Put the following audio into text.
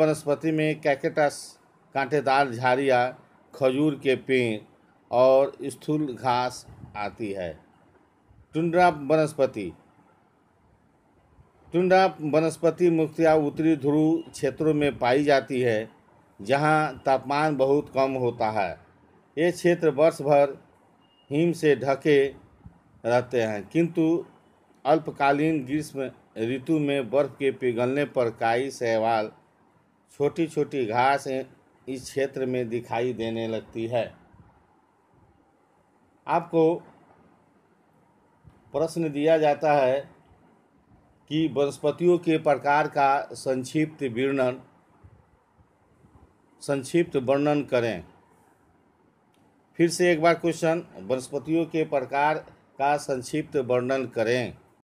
वनस्पति में कैकेटस कांटेदार झाड़ियाँ खजूर के पेड़ और स्थूल घास आती है टुंड्रा वनस्पति टुंड्रा वनस्पति मुख्यतः उत्तरी ध्रुव क्षेत्रों में पाई जाती है जहां तापमान बहुत कम होता है ये क्षेत्र वर्ष भर हिम से ढके रहते हैं किंतु अल्पकालीन ग्रीष्म ऋतु में बर्फ के पिघलने पर काई सहवाल छोटी छोटी घास इस क्षेत्र में दिखाई देने लगती है आपको प्रश्न दिया जाता है कि वनस्पतियों के प्रकार का संक्षिप्त वर्णन संक्षिप्त वर्णन करें फिर से एक बार क्वेश्चन वनस्पतियों के प्रकार का संक्षिप्त वर्णन करें